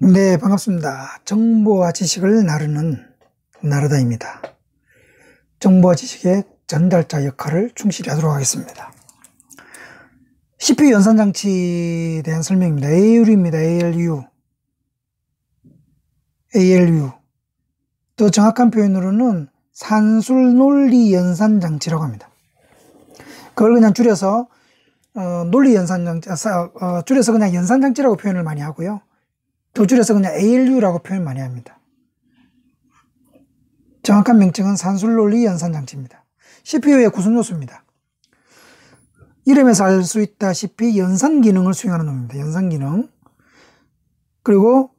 네, 반갑습니다. 정보와 지식을 나르는 나르다입니다. 정보와 지식의 전달자 역할을 충실히 하도록 하겠습니다. CPU 연산장치에 대한 설명입니다. ALU입니다. ALU. ALU. 더 정확한 표현으로는 산술 논리 연산 장치라고 합니다. 그걸 그냥 줄여서 어, 논리 연산 장치, 아, 어, 줄여서 그냥 연산 장치라고 표현을 많이 하고요. 또 줄여서 그냥 ALU라고 표현 많이 합니다. 정확한 명칭은 산술논리 연산장치입니다. CPU의 구성요소입니다. 이름에서 알 수 있다시피 연산 기능을 수행하는 놈입니다. 연산 기능. 그리고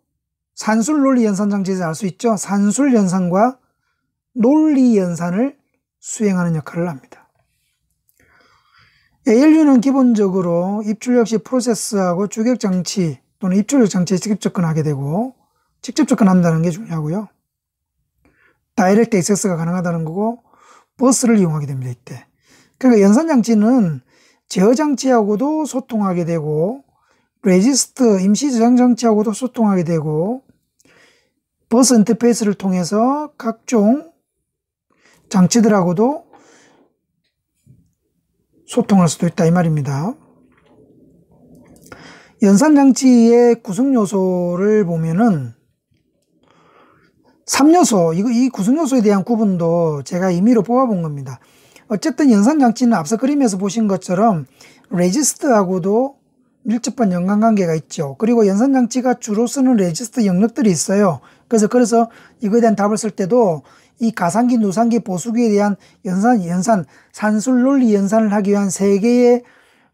산술 논리 연산 장치에서 알 수 있죠. 산술 연산과 논리 연산을 수행하는 역할을 합니다. ALU는 기본적으로 입출력시 프로세스하고 주격 장치 또는 입출력 장치에 직접 접근하게 되고 직접 접근한다는 게 중요하고요. 다이렉트 액세스가 가능하다는 거고 버스를 이용하게 됩니다. 이때. 그러니까 연산 장치는 제어 장치하고도 소통하게 되고 레지스트 임시 저장 장치하고도 소통하게 되고 버스 인터페이스를 통해서 각종 장치들하고도 소통할 수도 있다 이 말입니다. 연산 장치의 구성 요소를 보면은 3요소, 이거 이 구성 요소에 대한 구분도 제가 임의로 뽑아본 겁니다. 어쨌든 연산 장치는 앞서 그림에서 보신 것처럼 레지스트하고도 밀접한 연관관계가 있죠. 그리고 연산 장치가 주로 쓰는 레지스트 영역들이 있어요. 그래서 그래서 이거에 대한 답을 쓸 때도 이 가상기, 누상기 보수기에 대한 연산, 연산, 산술 논리 연산을 하기 위한 세 개의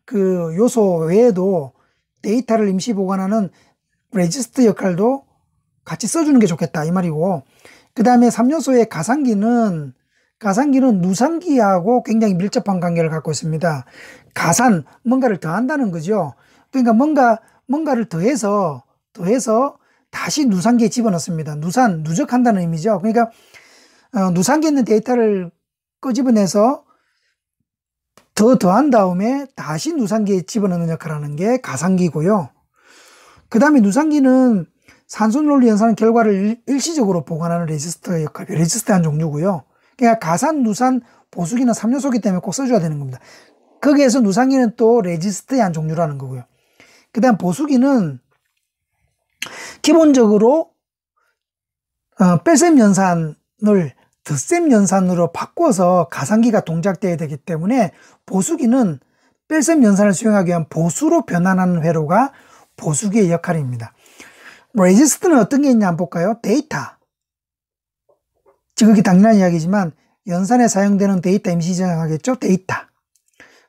그 요소 외에도 데이터를 임시 보관하는 레지스트 역할도 같이 써주는 게 좋겠다 이 말이고 그 다음에 3요소의 가산기는가산기는누산기하고 굉장히 밀접한 관계를 갖고 있습니다 가산 뭔가를 더한다는 거죠 그러니까 뭔가 뭔가를 더해서 더해서 다시 누산기에 집어넣습니다 누산 누적한다는 의미죠 그러니까 어, 누산기에 있는 데이터를 끄집어내서 더 더한 다음에 다시 누산기에 집어넣는 역할을 하는 게 가상기고요. 그 다음에 누산기는 산소논리 연산 결과를 일시적으로 보관하는 레지스터 역할, 레지스터한 종류고요. 그러니까 가산, 누산, 보수기는 3요소기 때문에 꼭 써줘야 되는 겁니다. 거기에서 누산기는 또 레지스터한 종류라는 거고요. 그 다음 보수기는 기본적으로 어, 뺄셈 연산을 덧셈 연산으로 바꿔서 가상기가 동작되어야 되기 때문에 보수기는 뺄셈 연산을 수행하기 위한 보수로 변환하는 회로가 보수기의 역할입니다. 레지스트는 어떤 게 있냐 안 볼까요? 데이터. 지극히 당연한 이야기지만 연산에 사용되는 데이터 임시 저장하겠죠? 데이터.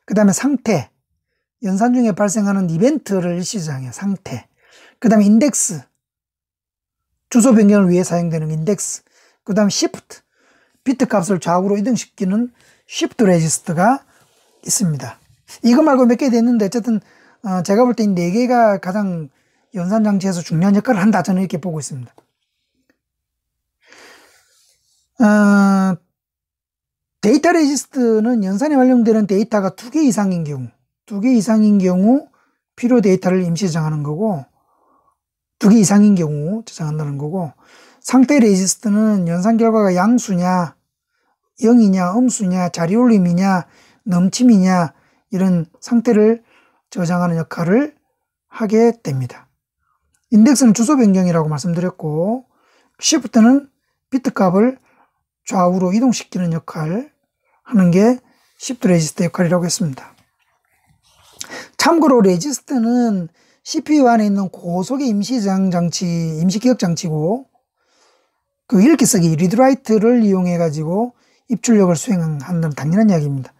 그 다음에 상태. 연산 중에 발생하는 이벤트를 일시 저장해요. 상태. 그 다음에 인덱스. 주소 변경을 위해 사용되는 인덱스. 그 다음 에 시프트. 비트 값을 좌우로 이동시키는 쉬프트 레지스트가 있습니다. 이거 말고 몇개 됐는데 어쨌든 어 제가 볼땐 네개가 가장 연산 장치에서 중요한 역할을 한다 저는 이렇게 보고 있습니다. 어 데이터 레지스트는 연산에 활용되는 데이터가 두 개 이상인 경우 두 개 이상인 경우 필요 데이터를 임시 저장하는 거고 두 개 이상인 경우 저장한다는 거고 상태 레지스트는 연산 결과가 양수냐 영이냐 음수냐 자리올림이냐 넘침이냐 이런 상태를 저장하는 역할을 하게 됩니다. 인덱스는 주소 변경이라고 말씀드렸고 시프트는 비트 값을 좌우로 이동시키는 역할 하는 게 시프트 레지스트 역할이라고 했습니다. 참고로 레지스트는 CPU 안에 있는 고속의 임시장 장치, 임시 기억 장치고 그 읽기 쓰기 리드라이트를 이용해 가지고 입출력을 수행한다는 당연한 이야기입니다.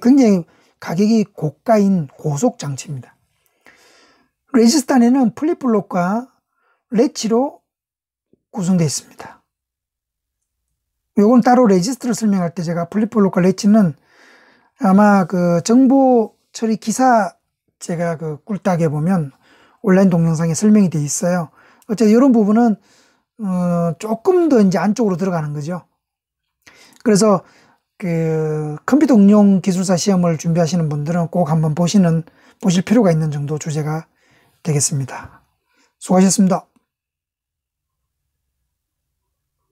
굉장히 그러니까 가격이 고가인 고속 장치입니다. 레지스탄에는 플립블록과 레치로 구성되어 있습니다. 요건 따로 레지스트를 설명할 때 제가 플립블록과 레치는 아마 그 정보 처리 기사 제가 그 꿀딱에 보면 온라인 동영상에 설명이 되어 있어요. 어쨌든 이런 부분은 어 조금 더 이제 안쪽으로 들어가는 거죠. 그래서 그 컴퓨터 응용 기술사 시험을 준비하시는 분들은 꼭 한번 보시는 보실 필요가 있는 정도 주제가 되겠습니다. 수고하셨습니다.